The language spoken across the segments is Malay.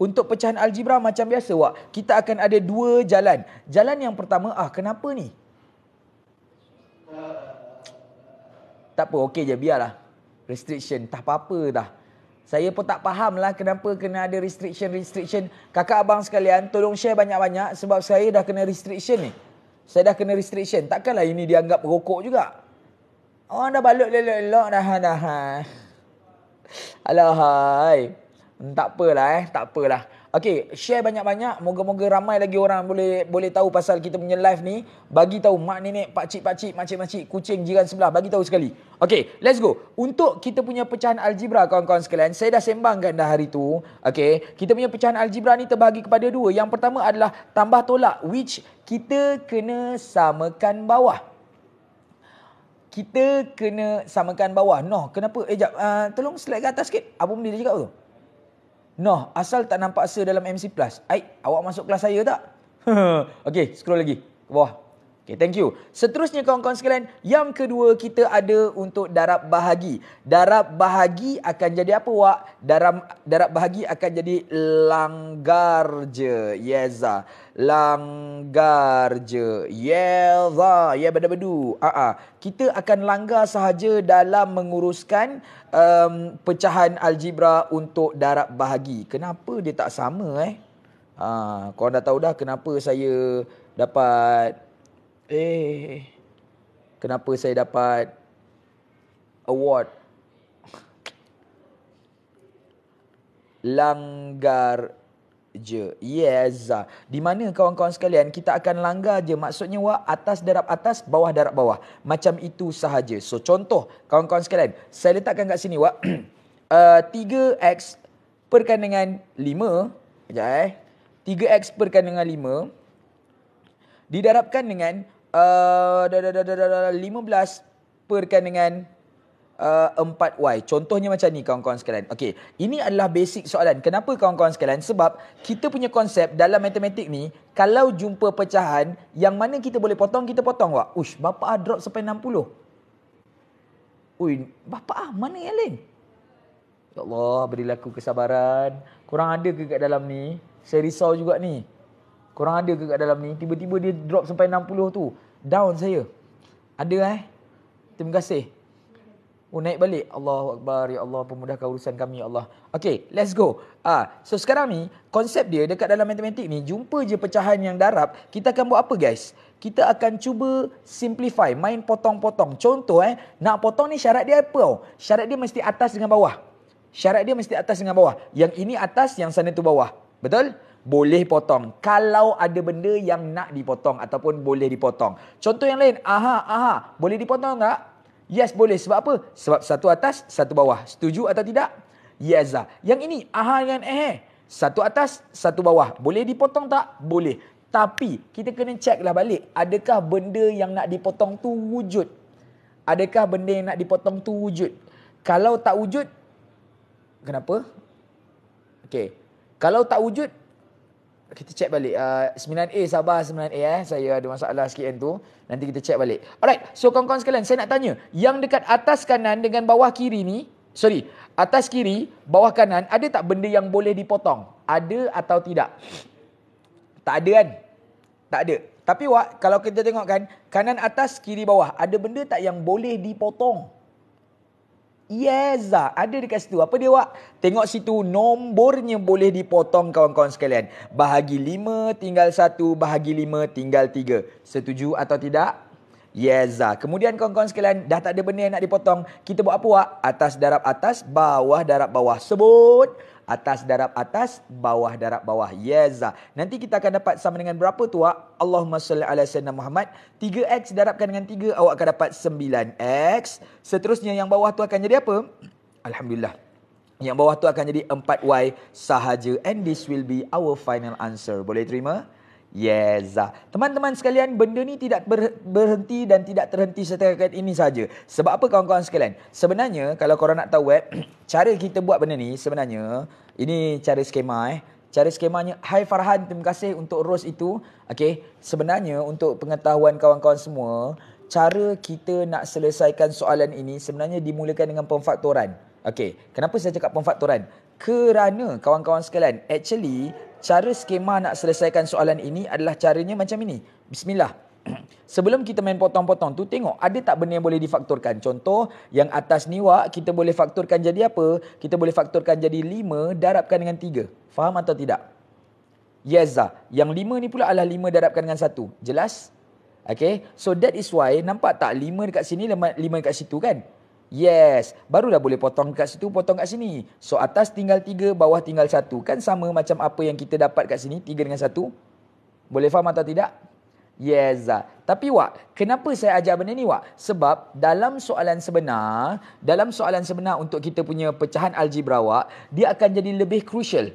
untuk pecahan algebra macam biasa wak, kita akan ada dua jalan. Jalan yang pertama, ah kenapa ni? Tak apa, okey je biarlah. Restriction, tak apa-apa dah. Saya pun tak faham lah kenapa kena ada restriction, restriction. Kakak abang sekalian, tolong share banyak-banyak sebab saya dah kena restriction ni. Saya dah kena restriction. Takkanlah ini dianggap rokok juga. Orang oh, dah balut lelok-lelok dah. dah, dah. Tak apalah eh, tak apalah. Okey, share banyak-banyak. Moga-moga ramai lagi orang boleh boleh tahu pasal kita punya live ni. Bagi tahu mak nenek, pak cik, pak cik, mak cik, kucing jiran sebelah, bagi tahu sekali. Okey, let's go. Untuk kita punya pecahan algebra kawan-kawan sekalian, saya dah sembangkan dah hari tu. Okey, kita punya pecahan algebra ni terbahagi kepada dua. Yang pertama adalah tambah tolak which kita kena samakan bawah. Kita kena samakan bawah. Noh, kenapa? Eh, jap. Uh, tolong slide ke atas sikit. Abang dia cakap tu? Noh, asal tak nampak sir dalam MC Plus. Aik, awak masuk kelas saya tak? Okey, scroll lagi. Ke bawah. Okay, thank you. Seterusnya kawan-kawan sekalian, yang kedua kita ada untuk darab bahagi. Darab bahagi akan jadi apa, Wak? Darab, darab bahagi akan jadi langgar je. Yeza. Ah. Langgar je. Yeza. Ah. Ya, badu-badu. Uh-uh. Ah, kita akan langgar sahaja dalam menguruskan um, pecahan algebra untuk darab bahagi. Kenapa dia tak sama, eh? Ha, korang dah tahu dah kenapa saya dapat Eh. Kenapa saya dapat award langgar je. Yes. Ah. Di mana kawan-kawan sekalian kita akan langgar je. Maksudnya wah atas darab atas, bawah darab bawah. Macam itu sahaja. So contoh kawan-kawan sekalian, saya letakkan kat sini wah eh, uh, x perkan dengan 5. Kejap eh. x perkan dengan 5 didarabkan dengan uh, eh, 15 perkan dengan uh, eh, 4Y. Contohnya macam ni kawan-kawan sekalian. Okey, ini adalah basic soalan. Kenapa kawan-kawan sekalian? Sebab kita punya konsep dalam matematik ni, kalau jumpa pecahan, yang mana kita boleh potong, kita potong. Wah, ush, bapa ah drop sampai 60. Ui, bapa ah, mana yang lain? Ya Allah, berilah aku kesabaran. Kurang ada ke kat dalam ni? Saya risau juga ni. Korang ada ke kat dalam ni? Tiba-tiba dia drop sampai 60 tu. Down saya. Ada eh? Terima kasih. Oh, naik balik. Allahu Akbar. Ya Allah, pemudahkan urusan kami, ya Allah. Okay, let's go. Ah, So, sekarang ni, konsep dia dekat dalam matematik ni, jumpa je pecahan yang darab, kita akan buat apa, guys? Kita akan cuba simplify, main potong-potong. Contoh eh, nak potong ni syarat dia apa? Oh? Syarat dia mesti atas dengan bawah. Syarat dia mesti atas dengan bawah. Yang ini atas, yang sana tu bawah. Betul? Betul? boleh potong kalau ada benda yang nak dipotong ataupun boleh dipotong. Contoh yang lain, aha aha, boleh dipotong tak Yes, boleh. Sebab apa? Sebab satu atas, satu bawah. Setuju atau tidak? Yes lah. Yang ini, aha dengan eh. eh. Satu atas, satu bawah. Boleh dipotong tak? Boleh. Tapi, kita kena check lah balik. Adakah benda yang nak dipotong tu wujud? Adakah benda yang nak dipotong tu wujud? Kalau tak wujud, kenapa? Okay. Kalau tak wujud, kita check balik uh, ah, 9A sabar 9A eh saya ada masalah sikit yang tu nanti kita check balik alright so kawan-kawan sekalian saya nak tanya yang dekat atas kanan dengan bawah kiri ni sorry atas kiri bawah kanan ada tak benda yang boleh dipotong ada atau tidak tak ada kan tak ada tapi wak kalau kita tengok kan kanan atas kiri bawah ada benda tak yang boleh dipotong Yes lah. Ada dekat situ. Apa dia, Wak? Tengok situ nombornya boleh dipotong kawan-kawan sekalian. Bahagi lima tinggal satu, bahagi lima tinggal tiga. Setuju atau tidak? Yes lah. Kemudian kawan-kawan sekalian, dah tak ada benda nak dipotong. Kita buat apa, Wak? Atas darab atas, bawah darab bawah. Sebut atas darab atas bawah darab bawah yaza nanti kita akan dapat sama dengan berapa tu wak Allahumma salli ala sayyidina Muhammad 3x darabkan dengan 3 awak akan dapat 9x seterusnya yang bawah tu akan jadi apa alhamdulillah yang bawah tu akan jadi 4y sahaja and this will be our final answer boleh terima Yes. Teman-teman sekalian, benda ni tidak ber, berhenti dan tidak terhenti setakat ini saja. Sebab apa kawan-kawan sekalian? Sebenarnya kalau korang nak tahu web, cara kita buat benda ni sebenarnya ini cara skema eh. Cara skemanya, hai Farhan, terima kasih untuk rose itu. Okay, sebenarnya untuk pengetahuan kawan-kawan semua, cara kita nak selesaikan soalan ini sebenarnya dimulakan dengan pemfaktoran. Okay, kenapa saya cakap pemfaktoran? Kerana kawan-kawan sekalian, actually cara skema nak selesaikan soalan ini adalah caranya macam ini. Bismillah. Sebelum kita main potong-potong tu tengok ada tak benda yang boleh difaktorkan. Contoh yang atas ni wak kita boleh faktorkan jadi apa? Kita boleh faktorkan jadi 5 darabkan dengan 3. Faham atau tidak? Yes lah. Yang 5 ni pula adalah 5 darabkan dengan 1. Jelas? Okay. So that is why nampak tak 5 dekat sini 5 dekat situ kan? Yes. Barulah boleh potong dekat situ, potong dekat sini. So atas tinggal 3, bawah tinggal 1. Kan sama macam apa yang kita dapat dekat sini 3 dengan 1. Boleh faham atau tidak? Yes. Tapi Wak, kenapa saya ajar benda ni Wak? Sebab dalam soalan sebenar, dalam soalan sebenar untuk kita punya pecahan algebra Wak, dia akan jadi lebih crucial.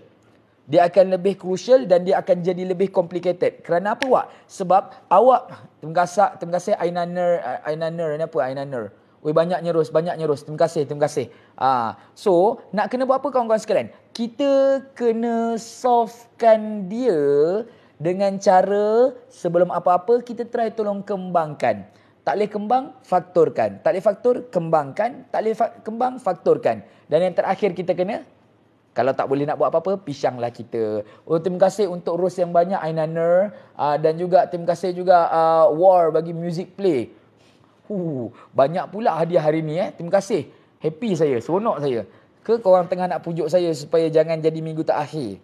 Dia akan lebih crucial dan dia akan jadi lebih complicated. Kerana apa Wak? Sebab awak, terima kasih, terima kasih Aina Ner, Aina eh, Ner, apa Aina Ner? Weh banyak nyerus, banyak nyerus. Terima kasih, terima kasih. Ah, ha. So, nak kena buat apa kawan-kawan sekalian? Kita kena softkan dia dengan cara sebelum apa-apa kita try tolong kembangkan. Tak boleh kembang, fakturkan. Tak boleh faktor, kembangkan. Tak boleh fa- kembang, fakturkan. Dan yang terakhir kita kena, kalau tak boleh nak buat apa-apa, pisanglah kita. Oh, terima kasih untuk Rose yang banyak, Ainaner. Uh, ah, dan juga terima kasih juga uh, War bagi Music Play. Uh, banyak pula hadiah hari ni. Eh. Terima kasih. Happy saya, seronok saya. Ke korang tengah nak pujuk saya supaya jangan jadi minggu tak akhir?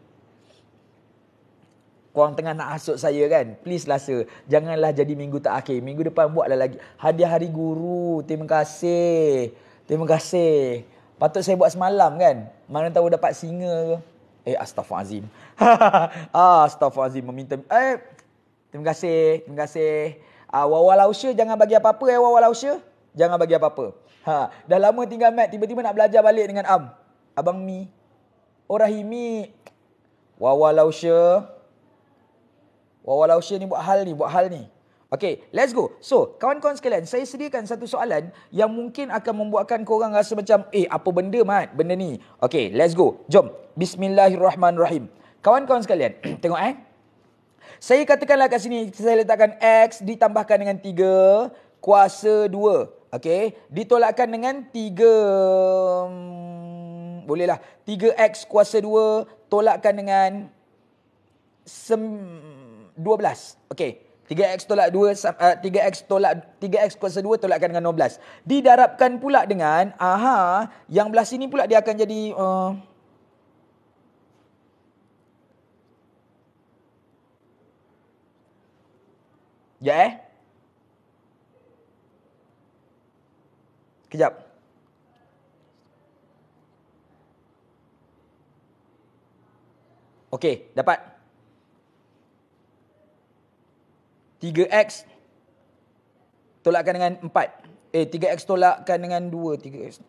korang tengah nak hasut saya kan please lah lasa janganlah jadi minggu tak akhir minggu depan buatlah lagi hadiah hari guru terima kasih terima kasih patut saya buat semalam kan mana tahu dapat singa ke eh astaghfirullahalazim ah astaghfirullahalazim meminta eh terima kasih terima kasih ah wawal ausya jangan bagi apa-apa eh wawal ausya jangan bagi apa-apa ha dah lama tinggal mat tiba-tiba nak belajar balik dengan am abang mi orahimi oh, wawal ausya Wawalausia ni buat hal ni, buat hal ni. Okay, let's go. So, kawan-kawan sekalian, saya sediakan satu soalan yang mungkin akan membuatkan korang rasa macam, eh, apa benda, Mat, benda ni. Okay, let's go. Jom. Bismillahirrahmanirrahim. Kawan-kawan sekalian, tengok eh. Saya katakanlah kat sini, saya letakkan X ditambahkan dengan 3 kuasa 2. Okay, ditolakkan dengan 3... Hmm, bolehlah. 3X kuasa 2 tolakkan dengan... Sem, 12. Okey. 3x tolak 2 uh, 3x tolak 3x kuasa 2 tolakkan dengan 12. Didarabkan pula dengan aha yang belah sini pula dia akan jadi uh, Ya eh. Kejap. Okey, dapat. 3x tolakkan dengan 4. Eh 3x tolakkan dengan 2 3x.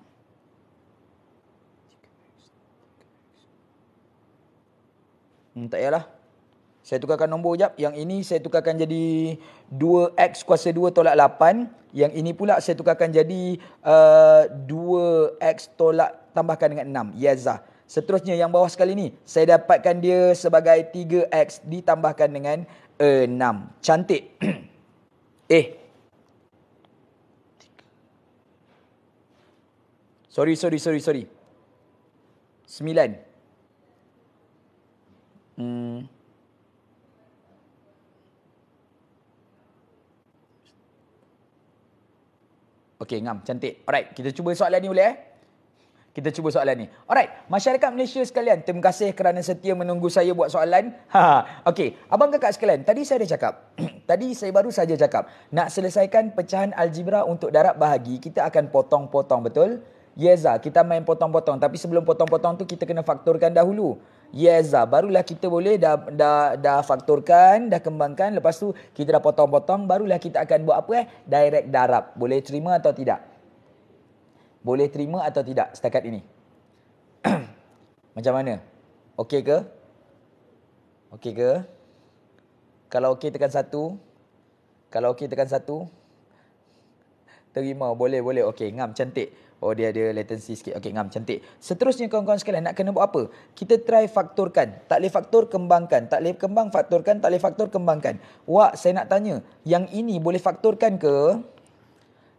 Hmm, tak yalah. Saya tukarkan nombor jap. Yang ini saya tukarkan jadi 2x kuasa 2 tolak 8. Yang ini pula saya tukarkan jadi uh, 2x tolak tambahkan dengan 6. Yazah. Seterusnya yang bawah sekali ni. Saya dapatkan dia sebagai 3x ditambahkan dengan enam. Cantik. eh. Sorry, sorry, sorry, sorry. Sembilan. Hmm. Okay, ngam. Cantik. Alright, kita cuba soalan ni boleh eh? Kita cuba soalan ni. Alright, masyarakat Malaysia sekalian, terima kasih kerana setia menunggu saya buat soalan. Ha, ha. okay, abang kakak sekalian, tadi saya dah cakap. tadi saya baru saja cakap. Nak selesaikan pecahan algebra untuk darab bahagi, kita akan potong-potong, betul? Yeza, kita main potong-potong. Tapi sebelum potong-potong tu, kita kena faktorkan dahulu. Yeza, barulah kita boleh dah, dah, dah faktorkan, dah kembangkan. Lepas tu, kita dah potong-potong. Barulah kita akan buat apa eh? Direct darab. Boleh terima atau tidak? boleh terima atau tidak setakat ini? Macam mana? Okey ke? Okey ke? Kalau okey tekan satu. Kalau okey tekan satu. Terima. Boleh, boleh. Okey, ngam. Cantik. Oh, dia ada latency sikit. Okey, ngam. Cantik. Seterusnya, kawan-kawan sekalian, nak kena buat apa? Kita try faktorkan. Tak boleh faktor, kembangkan. Tak boleh kembang, faktorkan. Tak boleh faktor, kembangkan. Wah saya nak tanya. Yang ini boleh faktorkan ke?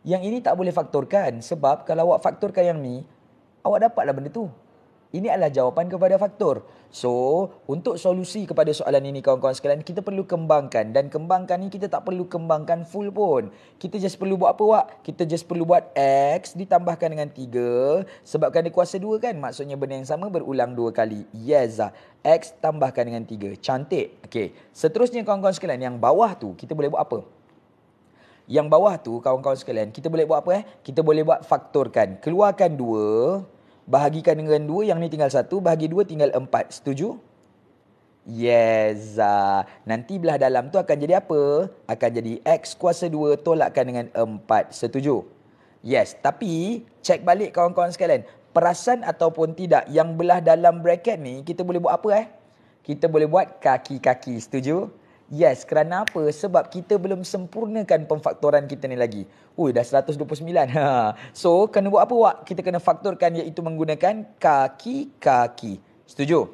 Yang ini tak boleh faktorkan sebab kalau awak faktorkan yang ni, awak dapatlah benda tu. Ini adalah jawapan kepada faktor. So, untuk solusi kepada soalan ini kawan-kawan sekalian, kita perlu kembangkan dan kembangkan ni kita tak perlu kembangkan full pun. Kita just perlu buat apa wak? Kita just perlu buat X ditambahkan dengan 3 sebabkan dia kuasa 2 kan? Maksudnya benda yang sama berulang 2 kali. Yes lah. X tambahkan dengan 3. Cantik. Okay. Seterusnya kawan-kawan sekalian, yang bawah tu kita boleh buat apa? Yang bawah tu kawan-kawan sekalian, kita boleh buat apa eh? Kita boleh buat faktorkan. Keluarkan 2, bahagikan dengan 2, yang ni tinggal 1, bahagi 2 tinggal 4. Setuju? Yes. Ah. Nanti belah dalam tu akan jadi apa? Akan jadi X kuasa 2 tolakkan dengan 4. Setuju? Yes. Tapi, cek balik kawan-kawan sekalian. Perasan ataupun tidak, yang belah dalam bracket ni, kita boleh buat apa eh? Kita boleh buat kaki-kaki. Setuju? Yes, kerana apa? Sebab kita belum sempurnakan pemfaktoran kita ni lagi. Ui, dah 129. Ha. So, kena buat apa, Wak? Kita kena faktorkan iaitu menggunakan kaki-kaki. Setuju?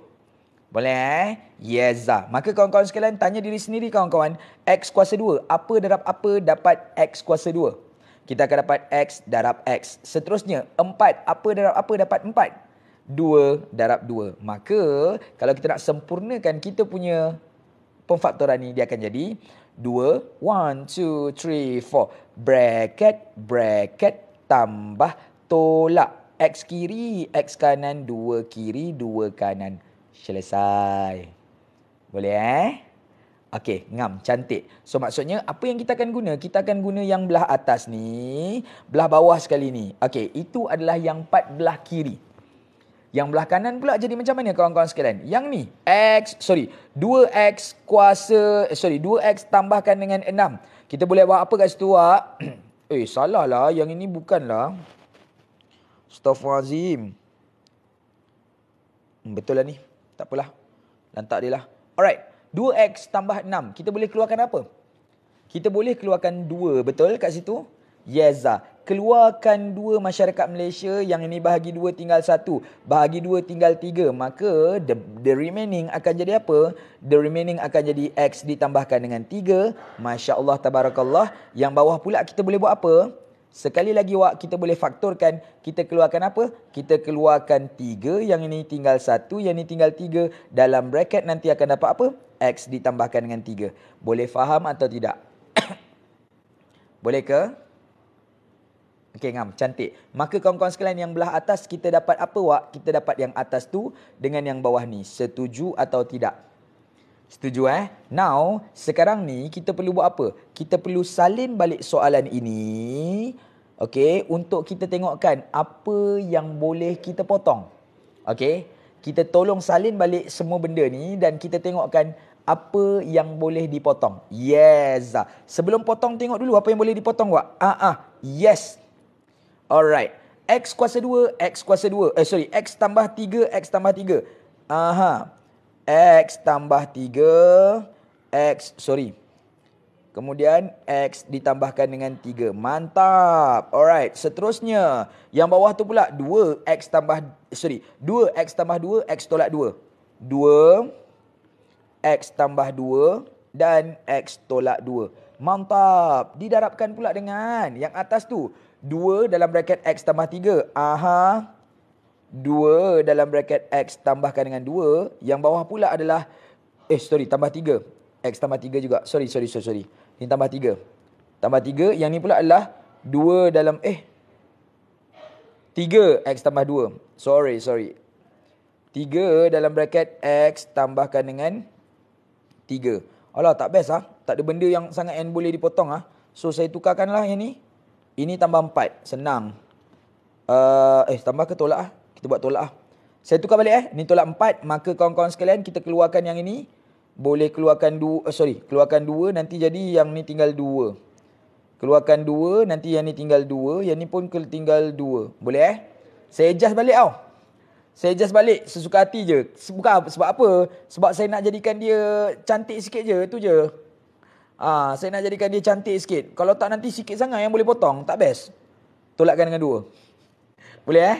Boleh, eh? Yes, Zah. Maka, kawan-kawan sekalian, tanya diri sendiri, kawan-kawan. X kuasa 2. Apa darab apa dapat X kuasa 2? Kita akan dapat X darab X. Seterusnya, 4. Apa darab apa dapat 4? 2 darab 2. Maka, kalau kita nak sempurnakan kita punya pemfaktoran ini dia akan jadi 2 1 2 3 4 bracket bracket tambah tolak x kiri x kanan 2 kiri 2 kanan selesai boleh eh okey ngam cantik so maksudnya apa yang kita akan guna kita akan guna yang belah atas ni belah bawah sekali ni okey itu adalah yang part belah kiri yang belah kanan pula jadi macam mana kawan-kawan sekalian? Yang ni x sorry 2x kuasa eh, sorry 2x tambahkan dengan 6. Kita boleh buat apa kat situ ah? eh salah lah yang ini bukanlah. Astaghfirullahalazim. Hmm, betul lah ni. Tak apalah. Lantak dia lah. Alright. 2x tambah 6. Kita boleh keluarkan apa? Kita boleh keluarkan 2 betul kat situ? Yeza keluarkan dua masyarakat Malaysia yang ini bahagi dua tinggal satu, bahagi dua tinggal tiga, maka the, the remaining akan jadi apa? The remaining akan jadi X ditambahkan dengan tiga. Masya Allah, tabarakallah. Yang bawah pula kita boleh buat apa? Sekali lagi wak kita boleh faktorkan kita keluarkan apa? Kita keluarkan tiga yang ini tinggal satu, yang ini tinggal tiga dalam bracket nanti akan dapat apa? X ditambahkan dengan tiga. Boleh faham atau tidak? boleh ke? Okey ngam cantik. Maka kawan-kawan sekalian yang belah atas kita dapat apa wak? Kita dapat yang atas tu dengan yang bawah ni. Setuju atau tidak? Setuju eh? Now, sekarang ni kita perlu buat apa? Kita perlu salin balik soalan ini. Okey, untuk kita tengokkan apa yang boleh kita potong. Okey, kita tolong salin balik semua benda ni dan kita tengokkan apa yang boleh dipotong. Yes. Sebelum potong tengok dulu apa yang boleh dipotong wak. Ah uh-uh. ah. Yes. Alright. X kuasa 2, X kuasa 2. Eh, sorry. X tambah 3, X tambah 3. Aha. X tambah 3, X, sorry. Kemudian X ditambahkan dengan 3. Mantap. Alright. Seterusnya. Yang bawah tu pula 2 X tambah. Sorry. 2 X tambah 2. X tolak 2. 2. X tambah 2. Dan X tolak 2. Mantap. Didarabkan pula dengan yang atas tu. 2 dalam bracket X tambah 3. Aha. 2 dalam bracket X tambahkan dengan 2. Yang bawah pula adalah. Eh sorry tambah 3. X tambah 3 juga. Sorry sorry sorry. sorry. Ini tambah 3. Tambah 3. Yang ni pula adalah 2 dalam eh. 3 X tambah 2. Sorry sorry. 3 dalam bracket X tambahkan dengan 3. Alah tak best lah. Tak ada benda yang sangat yang boleh dipotong ah. So saya tukarkanlah yang ni. Ini tambah empat Senang uh, Eh tambah ke tolak lah Kita buat tolak lah Saya tukar balik eh ini tolak empat Maka kawan-kawan sekalian Kita keluarkan yang ini Boleh keluarkan dua uh, eh, Sorry Keluarkan dua Nanti jadi yang ni tinggal dua Keluarkan dua Nanti yang ni tinggal dua Yang ni pun tinggal dua Boleh eh Saya adjust balik tau Saya adjust balik Sesuka hati je Bukan sebab apa Sebab saya nak jadikan dia Cantik sikit je Itu je Itu je Ah, saya nak jadikan dia cantik sikit. Kalau tak nanti sikit sangat yang boleh potong, tak best. Tolakkan dengan dua. Boleh eh?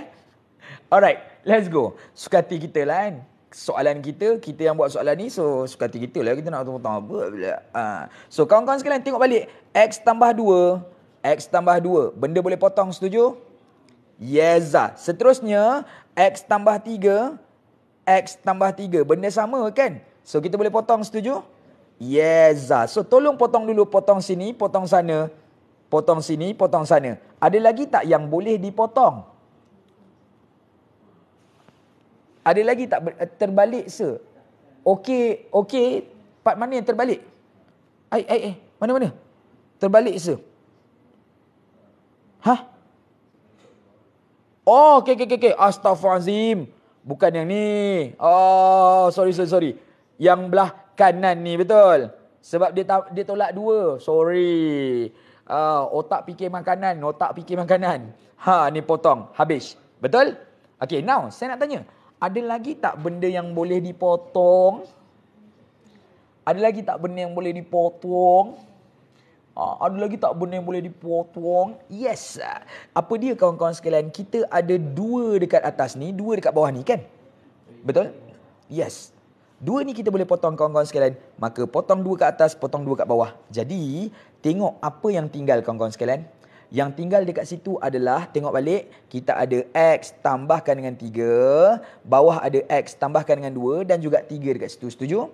Alright, let's go. Sukati kita lah kan. Soalan kita, kita yang buat soalan ni, so sukati kita lah. Kita nak potong apa pula. Ah. So, kawan-kawan sekalian tengok balik. X tambah dua, X tambah dua. Benda boleh potong, setuju? Yeza. Ah. Seterusnya, X tambah tiga, X tambah tiga. Benda sama kan? So, kita boleh potong, setuju? Setuju? Yeza. So tolong potong dulu, potong sini, potong sana. Potong sini, potong sana. Ada lagi tak yang boleh dipotong? Ada lagi tak terbalik se? Okey, okey. Part mana yang terbalik? Ai ai ai. Mana-mana? Terbalik se. Hah? Oh, okey okey okey. Astaghfirullahalazim. Bukan yang ni. Oh, sorry sorry sorry. Yang belah kanan ni betul. Sebab dia, dia tolak dua. Sorry. Uh, otak fikir makanan, otak fikir makanan. Ha, ni potong. Habis. Betul? Okay, now saya nak tanya. Ada lagi tak benda yang boleh dipotong? Ada lagi tak benda yang boleh dipotong? Uh, ada lagi tak benda yang boleh dipotong? Yes. Apa dia kawan-kawan sekalian? Kita ada dua dekat atas ni, dua dekat bawah ni kan? Betul? Yes. Dua ni kita boleh potong kawan-kawan sekalian. Maka potong dua ke atas, potong dua ke bawah. Jadi, tengok apa yang tinggal kawan-kawan sekalian. Yang tinggal dekat situ adalah, tengok balik, kita ada X tambahkan dengan 3, bawah ada X tambahkan dengan 2 dan juga 3 dekat situ. Setuju?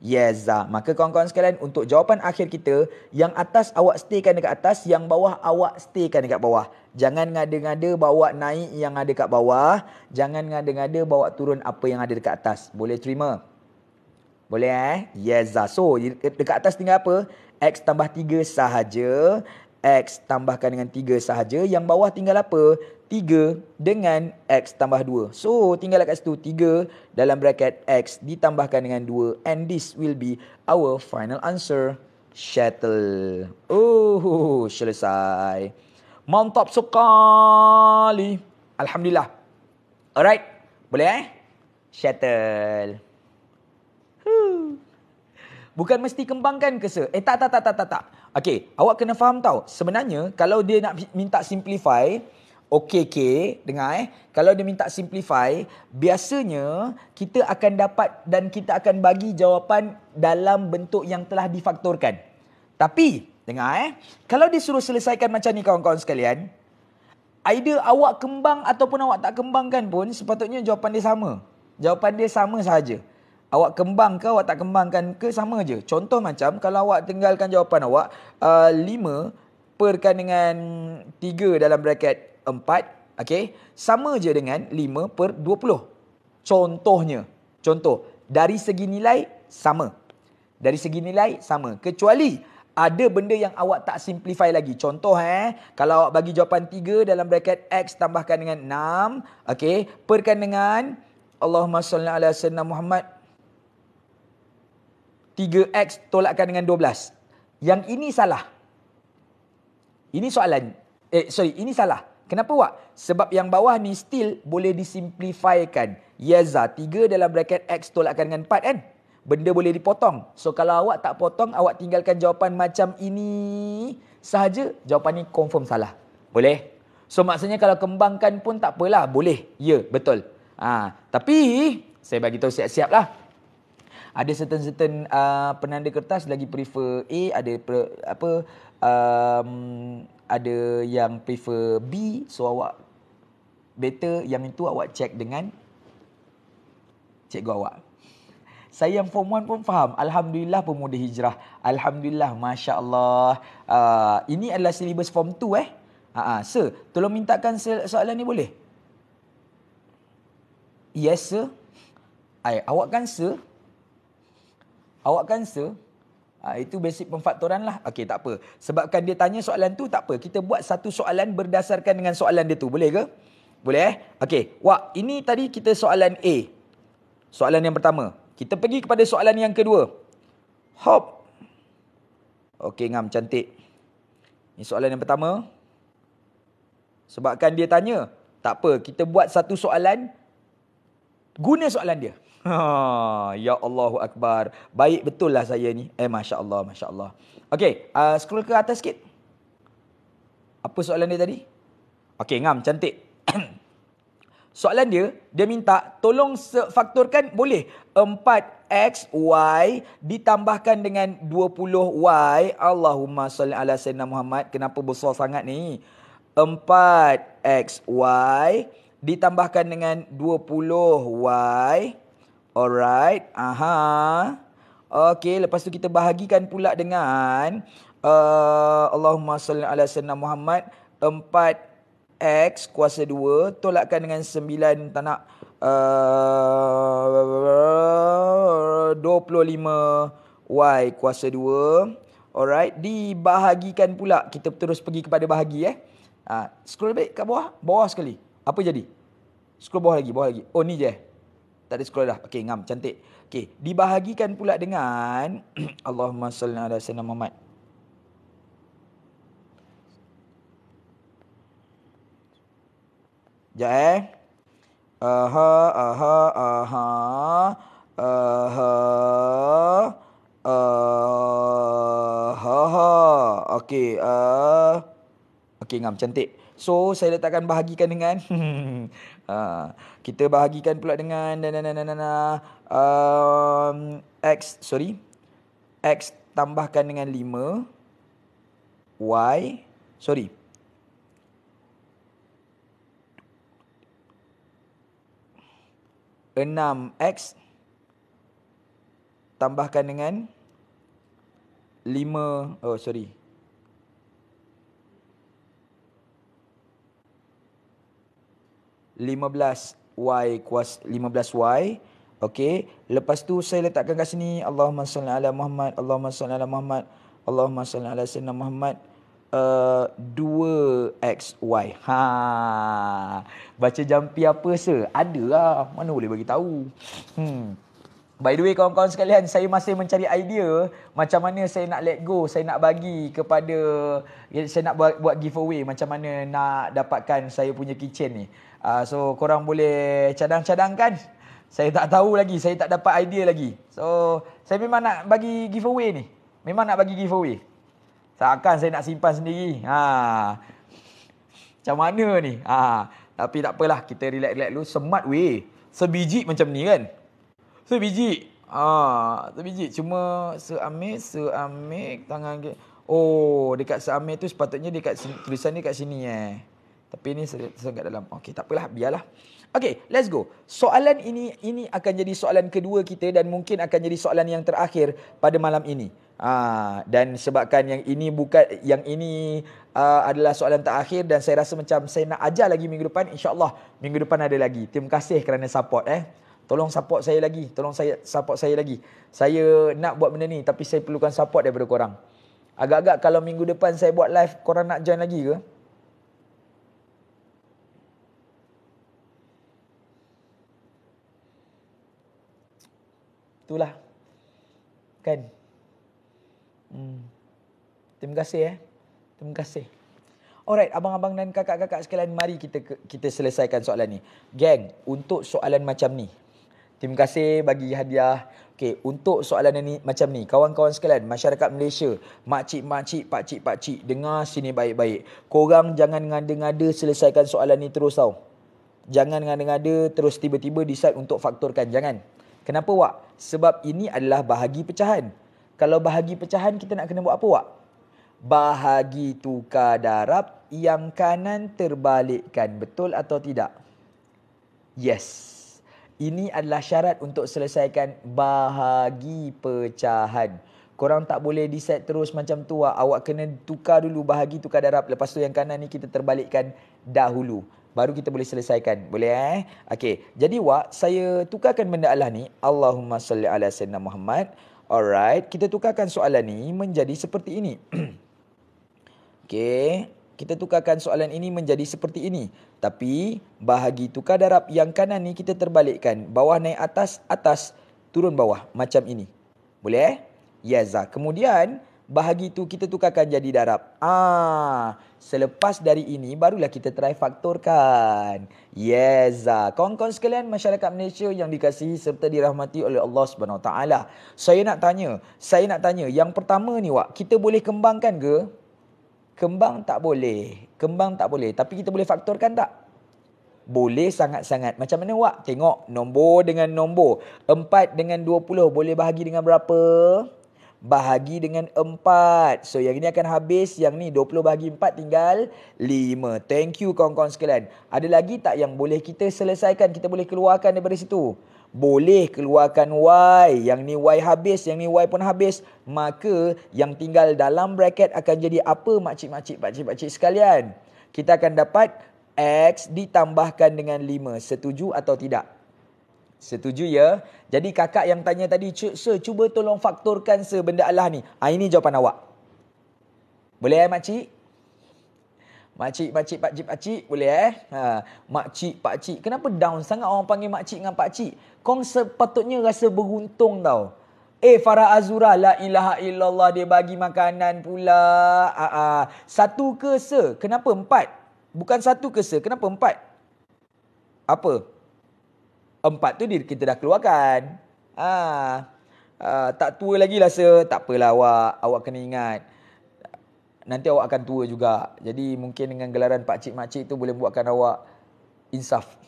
Yes. Maka kawan-kawan sekalian, untuk jawapan akhir kita, yang atas awak staykan dekat atas, yang bawah awak staykan dekat bawah. Jangan ngada-ngada bawa naik yang ada dekat bawah. Jangan ngada-ngada bawa turun apa yang ada dekat atas. Boleh terima? Boleh eh? Yeza. So, dekat atas tinggal apa? X tambah 3 sahaja. X tambahkan dengan 3 sahaja. Yang bawah tinggal apa? 3 dengan X tambah 2. So, tinggal kat situ. 3 dalam bracket X ditambahkan dengan 2. And this will be our final answer. Shuttle. Oh, selesai. Mantap sekali. Alhamdulillah. Alright. Boleh eh? Shuttle. Bukan mesti kembangkan ke sir? Eh tak tak tak tak tak tak. Okay, awak kena faham tau. Sebenarnya kalau dia nak minta simplify, okay okay, dengar eh. Kalau dia minta simplify, biasanya kita akan dapat dan kita akan bagi jawapan dalam bentuk yang telah difaktorkan. Tapi, dengar eh. Kalau dia suruh selesaikan macam ni kawan-kawan sekalian, idea awak kembang ataupun awak tak kembangkan pun, sepatutnya jawapan dia sama. Jawapan dia sama sahaja awak kembang ke awak tak kembangkan ke sama je. Contoh macam kalau awak tinggalkan jawapan awak uh, 5 perkan dengan 3 dalam bracket empat, Okay. Sama je dengan lima per dua puluh. Contohnya. Contoh. Dari segi nilai sama. Dari segi nilai sama. Kecuali ada benda yang awak tak simplify lagi. Contoh eh. Kalau awak bagi jawapan tiga dalam bracket X tambahkan dengan enam, Okay. Perkan dengan Allahumma salli ala sallam Muhammad 3x tolakkan dengan 12. Yang ini salah. Ini soalan. Eh sorry, ini salah. Kenapa wak? Sebab yang bawah ni still boleh disimplifikan. Yeza 3 dalam bracket x tolakkan dengan 4 kan? Benda boleh dipotong. So kalau awak tak potong, awak tinggalkan jawapan macam ini sahaja, jawapan ni confirm salah. Boleh? So maksudnya kalau kembangkan pun tak apalah, boleh. Ya, betul. Ah, ha, tapi saya bagi tahu siap-siaplah ada certain-certain uh, penanda kertas lagi prefer A ada per, apa um, ada yang prefer B so awak better yang itu awak check dengan cikgu awak saya yang form 1 pun faham alhamdulillah pemuda hijrah alhamdulillah masya-Allah uh, ini adalah syllabus form 2 eh uh-huh. sir tolong mintakan soalan ni boleh yes sir ai awak kan sir awak cancer, ha, ah, itu basic pemfaktoran lah. Okey, tak apa. Sebabkan dia tanya soalan tu, tak apa. Kita buat satu soalan berdasarkan dengan soalan dia tu. Boleh ke? Boleh eh? Okey, wak, ini tadi kita soalan A. Soalan yang pertama. Kita pergi kepada soalan yang kedua. Hop. Okey, ngam, cantik. Ini soalan yang pertama. Sebabkan dia tanya, tak apa. Kita buat satu soalan Guna soalan dia. Ha, ya Allahu Akbar. Baik betul lah saya ni. Eh, Masya Allah, Masya Allah. Okay, uh, scroll ke atas sikit. Apa soalan dia tadi? Okay, ngam, cantik. soalan dia, dia minta tolong faktorkan boleh. 4 y ditambahkan dengan 20Y. Allahumma salli ala Sayyidina Muhammad. Kenapa besar sangat ni? 4 x y ditambahkan dengan 20y. Alright. Aha. Okey, lepas tu kita bahagikan pula dengan uh, Allahumma salli ala sayyidina Muhammad 4x kuasa 2 tolakkan dengan 9 tak uh, 25y kuasa 2. Alright, dibahagikan pula. Kita terus pergi kepada bahagi eh. Uh, scroll back kat bawah, bawah sekali. Apa jadi? Scroll bawah lagi, bawah lagi. Oh, ni je. Tak ada scroll dah. Okey, ngam. Cantik. Okey, dibahagikan pula dengan Allahumma salli ala sayyidina Muhammad. Sekejap eh. Aha, aha, aha. Aha. Aha. Aha. Okey. Uh. Okey, ngam. Cantik. So saya letakkan bahagikan dengan ha, Kita bahagikan pula dengan dan, dan, dan, dan, um, X sorry X tambahkan dengan 5 Y Sorry Enam X Tambahkan dengan Lima Oh sorry 15y kuas 15y okey lepas tu saya letakkan kat sini Allahumma salli ala Muhammad Allahumma salli ala Muhammad Allahumma salli ala sayyidina Muhammad uh, eh, 2xy ha baca jampi apa se ada lah mana boleh bagi tahu hmm By the way kawan-kawan sekalian saya masih mencari idea macam mana saya nak let go saya nak bagi kepada saya nak buat buat giveaway macam mana nak dapatkan saya punya kitchen ni Uh, so korang boleh cadang-cadangkan. Saya tak tahu lagi, saya tak dapat idea lagi. So saya memang nak bagi giveaway ni. Memang nak bagi giveaway. Takkan saya nak simpan sendiri. Ha. Macam mana ni? Ha. Tapi tak apalah, kita relax-relax dulu. Smart way. Sebiji macam ni kan? Sebiji. Ha. Sebiji. Cuma seamik, seamik tangan ke. Oh, dekat seamik tu sepatutnya dekat sini, tulisan ni dekat sini eh. Tapi ini saya rasa dalam. Okey, tak apalah, biarlah. Okey, let's go. Soalan ini ini akan jadi soalan kedua kita dan mungkin akan jadi soalan yang terakhir pada malam ini. Ha, dan sebabkan yang ini bukan yang ini uh, adalah soalan terakhir dan saya rasa macam saya nak ajar lagi minggu depan insyaallah minggu depan ada lagi. Terima kasih kerana support eh. Tolong support saya lagi. Tolong saya support saya lagi. Saya nak buat benda ni tapi saya perlukan support daripada korang. Agak-agak kalau minggu depan saya buat live korang nak join lagi ke? Itulah. Kan? Hmm. Terima kasih eh. Terima kasih. Alright, abang-abang dan kakak-kakak sekalian, mari kita kita selesaikan soalan ni. Gang. untuk soalan macam ni. Terima kasih bagi hadiah. Okey, untuk soalan ni macam ni. Kawan-kawan sekalian, masyarakat Malaysia, makcik-makcik, pakcik-pakcik, dengar sini baik-baik. Korang jangan ngada-ngada selesaikan soalan ni terus tau. Jangan ngada-ngada terus tiba-tiba decide untuk faktorkan. Jangan. Kenapa, Wak? Sebab ini adalah bahagi pecahan. Kalau bahagi pecahan, kita nak kena buat apa, Wak? Bahagi tukar darab yang kanan terbalikkan. Betul atau tidak? Yes. Ini adalah syarat untuk selesaikan bahagi pecahan. Korang tak boleh decide terus macam tu. Awak kena tukar dulu bahagi tukar darab. Lepas tu yang kanan ni kita terbalikkan dahulu baru kita boleh selesaikan. Boleh eh? Okey. Jadi wak, saya tukarkan benda Allah ni. Allahumma salli ala sayyidina Muhammad. Alright, kita tukarkan soalan ni menjadi seperti ini. Okey, kita tukarkan soalan ini menjadi seperti ini. Tapi bahagi tukar darab yang kanan ni kita terbalikkan. Bawah naik atas, atas turun bawah macam ini. Boleh eh? Yaza. Kemudian bahagi tu kita tukarkan jadi darab. Ah, selepas dari ini barulah kita try faktorkan. Yes, ah. kawan-kawan sekalian masyarakat Malaysia yang dikasihi serta dirahmati oleh Allah Subhanahu taala. Saya nak tanya, saya nak tanya yang pertama ni wak, kita boleh kembangkan ke? Kembang tak boleh. Kembang tak boleh, tapi kita boleh faktorkan tak? Boleh sangat-sangat. Macam mana wak? Tengok nombor dengan nombor. 4 dengan 20 boleh bahagi dengan berapa? bahagi dengan 4. So yang ini akan habis, yang ni 20 bahagi 4 tinggal 5. Thank you kawan-kawan sekalian. Ada lagi tak yang boleh kita selesaikan, kita boleh keluarkan daripada situ? Boleh keluarkan Y. Yang ni Y habis, yang ni Y pun habis. Maka yang tinggal dalam bracket akan jadi apa makcik-makcik, pakcik-pakcik sekalian? Kita akan dapat X ditambahkan dengan 5. Setuju atau tidak? Setuju ya. Jadi kakak yang tanya tadi, Sir, cuba tolong fakturkan Sir benda Allah ni. Ha, ini jawapan awak. Boleh eh makcik? Makcik, makcik, pakcik, pakcik. Boleh eh? Ha, makcik, pakcik. Kenapa down sangat orang panggil makcik dengan pakcik? Kau sepatutnya rasa beruntung tau. Eh Farah Azura la ilaha illallah dia bagi makanan pula. Ha, ha. Satu ke se? Kenapa empat? Bukan satu ke se? Kenapa empat? Apa? Apa? empat tu kita dah keluarkan. Ha. ha tak tua lagi lah rasa, tak apalah awak, awak kena ingat. Nanti awak akan tua juga. Jadi mungkin dengan gelaran pak cik mak cik tu boleh buatkan awak insaf.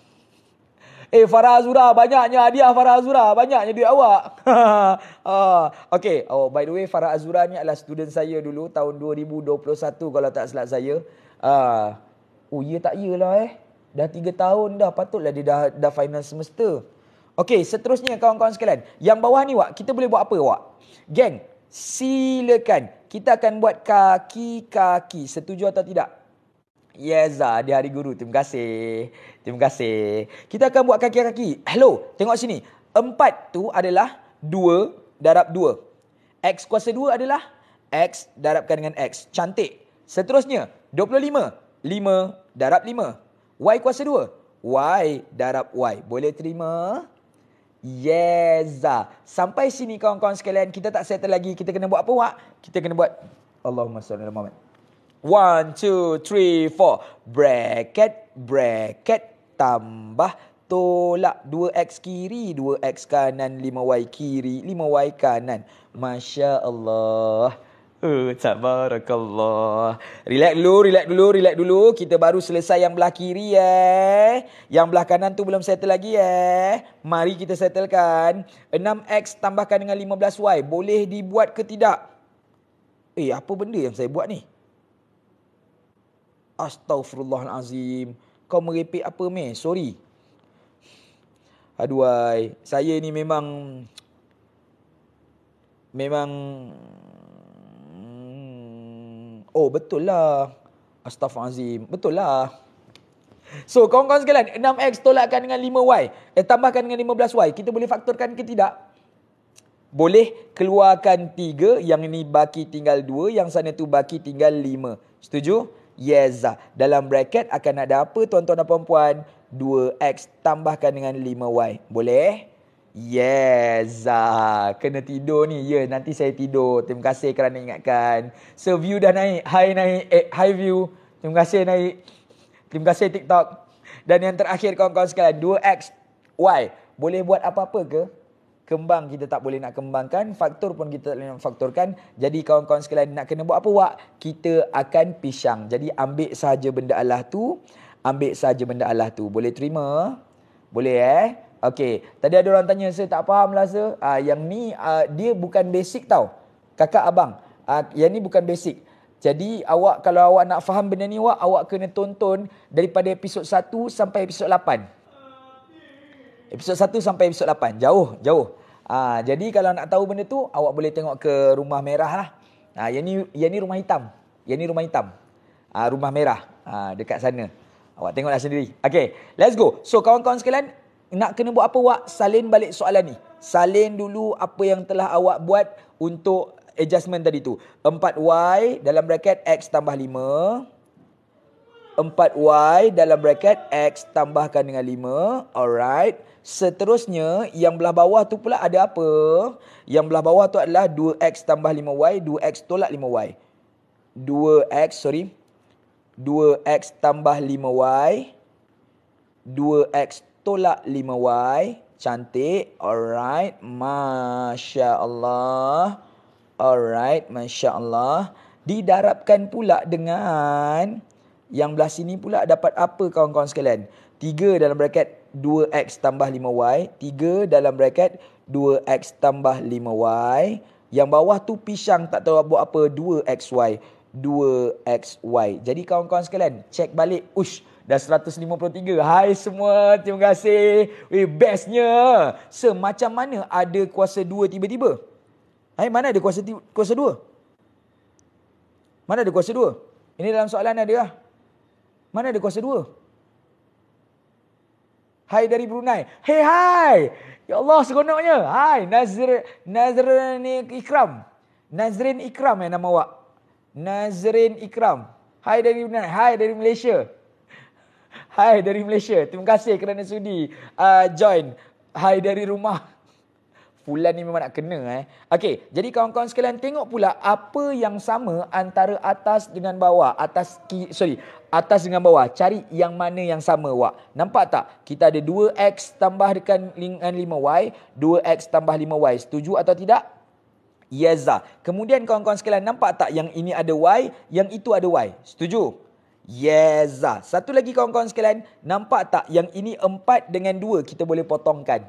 Eh Farah Azura banyaknya hadiah Farah Azura banyaknya duit awak. Ha. okay. Oh by the way Farah Azura ni adalah student saya dulu tahun 2021 kalau tak silap saya. Ah. Oh ya tak iyalah eh. Dah tiga tahun dah patutlah dia dah dah final semester. Okey, seterusnya kawan-kawan sekalian. Yang bawah ni wak, kita boleh buat apa wak? Geng, silakan. Kita akan buat kaki-kaki. Setuju atau tidak? Yes, ah, di hari guru. Terima kasih. Terima kasih. Kita akan buat kaki-kaki. Hello, tengok sini. Empat tu adalah dua darab dua. X kuasa dua adalah X darabkan dengan X. Cantik. Seterusnya, 25. lima darab lima. Y kuasa 2. Y darab Y. Boleh terima? Yeza. Ah. Sampai sini kawan-kawan sekalian. Kita tak settle lagi. Kita kena buat apa, Wak? Kita kena buat... Allahumma salli ala Muhammad. One, two, three, four. Bracket, bracket. Tambah tolak 2x kiri, 2x kanan, 5y kiri, 5y kanan. Masya Allah. Uh, eh, Allah. Relax dulu, relax dulu, relax dulu. Kita baru selesai yang belah kiri eh. Yang belah kanan tu belum settle lagi eh. Mari kita settlekan. 6X tambahkan dengan 15Y. Boleh dibuat ke tidak? Eh, apa benda yang saya buat ni? Astaghfirullahalazim. Kau merepek apa, meh? Sorry. Aduhai. Saya ni memang... Memang... Oh betul lah. Astaghfirullahalazim. Betul lah. So kawan-kawan sekalian, 6X tolakkan dengan 5Y. Eh, tambahkan dengan 15Y. Kita boleh faktorkan ke tidak? Boleh keluarkan 3, yang ini baki tinggal 2, yang sana tu baki tinggal 5. Setuju? Yes. Dalam bracket akan ada apa tuan-tuan dan puan-puan? 2X tambahkan dengan 5Y. Boleh? Yes, ah, kena tidur ni. Ya, yeah, nanti saya tidur. Terima kasih kerana ingatkan. So, view dah naik. High naik. Eh, high view. Terima kasih naik. Terima kasih TikTok. Dan yang terakhir, kawan-kawan sekalian. 2X. Why? Boleh buat apa-apa ke? Kembang kita tak boleh nak kembangkan. Faktor pun kita tak boleh nak faktorkan. Jadi, kawan-kawan sekalian nak kena buat apa, Wak? Kita akan pisang. Jadi, ambil sahaja benda Allah tu. Ambil sahaja benda Allah tu. Boleh terima? Boleh eh? Okey, tadi ada orang tanya saya tak faham lah sir. Ah uh, yang ni uh, dia bukan basic tau. Kakak abang, ah uh, yang ni bukan basic. Jadi awak kalau awak nak faham benda ni awak awak kena tonton daripada episod 1 sampai episod 8. Episod 1 sampai episod 8. Jauh, jauh. Ah uh, jadi kalau nak tahu benda tu awak boleh tengok ke rumah merah lah. Ah uh, yang ni yang ni rumah hitam. Yang ni rumah hitam. Ah uh, rumah merah. Ah uh, dekat sana. Awak tengoklah sendiri. Okay, let's go. So kawan-kawan sekalian, nak kena buat apa awak? Salin balik soalan ni. Salin dulu apa yang telah awak buat untuk adjustment tadi tu. 4y dalam bracket x tambah 5. 4y dalam bracket x tambahkan dengan 5. Alright. Seterusnya, yang belah bawah tu pula ada apa? Yang belah bawah tu adalah 2x tambah 5y, 2x tolak 5y. 2x, sorry. 2x tambah 5y. 2x tolak 5Y. Cantik. Alright. Masya Allah. Alright. Masya Allah. Didarabkan pula dengan yang belah sini pula dapat apa kawan-kawan sekalian? 3 dalam bracket 2X tambah 5Y. 3 dalam bracket 2X tambah 5Y. Yang bawah tu pisang tak tahu buat apa 2XY. 2XY. Jadi kawan-kawan sekalian, cek balik. Ush, Dah 153. Hai semua. Terima kasih. Weh, bestnya. Semacam mana ada kuasa dua tiba-tiba? Hai, mana ada kuasa, kuasa dua? Mana ada kuasa dua? Ini dalam soalan ada lah. Mana ada kuasa dua? Hai dari Brunei. Hey, hai. Ya Allah, seronoknya. Hai, Nazr, Nazrin Ikram. Nazrin Ikram yang nama awak. Nazrin Ikram. Hai dari Brunei. Hai dari Malaysia. Hai dari Malaysia. Terima kasih kerana sudi uh, join. Hai dari rumah. Fulan ni memang nak kena eh. Okey, jadi kawan-kawan sekalian tengok pula apa yang sama antara atas dengan bawah. Atas sorry, atas dengan bawah. Cari yang mana yang sama, Wak. Nampak tak? Kita ada 2x tambah dengan 5y, 2x tambah 5y. Setuju atau tidak? Yes, Zah. Kemudian kawan-kawan sekalian nampak tak yang ini ada y, yang itu ada y? Setuju? Yeza. Satu lagi kawan-kawan sekalian, nampak tak yang ini empat dengan dua kita boleh potongkan.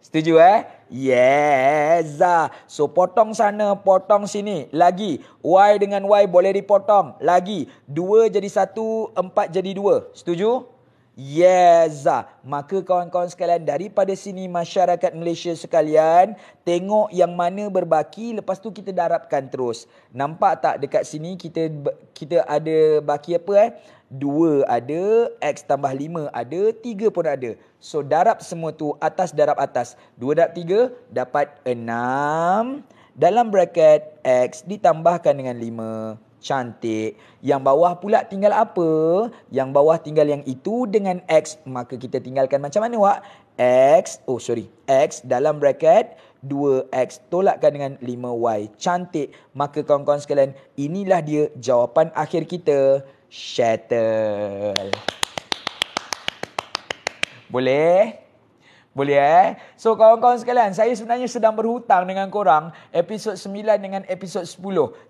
Setuju eh? Yeza. So potong sana, potong sini. Lagi, Y dengan Y boleh dipotong. Lagi, dua jadi satu, empat jadi dua. Setuju? Yes. Maka kawan-kawan sekalian daripada sini masyarakat Malaysia sekalian tengok yang mana berbaki lepas tu kita darabkan terus. Nampak tak dekat sini kita kita ada baki apa eh? 2 ada, X tambah 5 ada, 3 pun ada. So darab semua tu atas darab atas. 2 darab 3 dapat 6 dalam bracket X ditambahkan dengan cantik. Yang bawah pula tinggal apa? Yang bawah tinggal yang itu dengan X. Maka kita tinggalkan macam mana, Wak? X, oh sorry. X dalam bracket 2X tolakkan dengan 5Y. Cantik. Maka kawan-kawan sekalian, inilah dia jawapan akhir kita. Shuttle. Boleh? Boleh eh? So kawan-kawan sekalian, saya sebenarnya sedang berhutang dengan korang episod 9 dengan episod 10.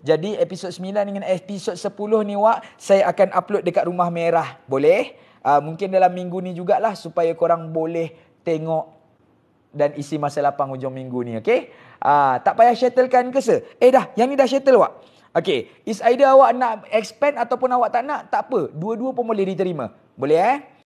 Jadi episod 9 dengan episod 10 ni wak, saya akan upload dekat Rumah Merah. Boleh? Uh, mungkin dalam minggu ni jugalah supaya korang boleh tengok dan isi masa lapang hujung minggu ni, okay? Uh, ah, tak payah settlekan ke se? Eh dah, yang ni dah settle wak. Okay, is either awak nak expand ataupun awak tak nak, tak apa. Dua-dua pun boleh diterima. Boleh eh?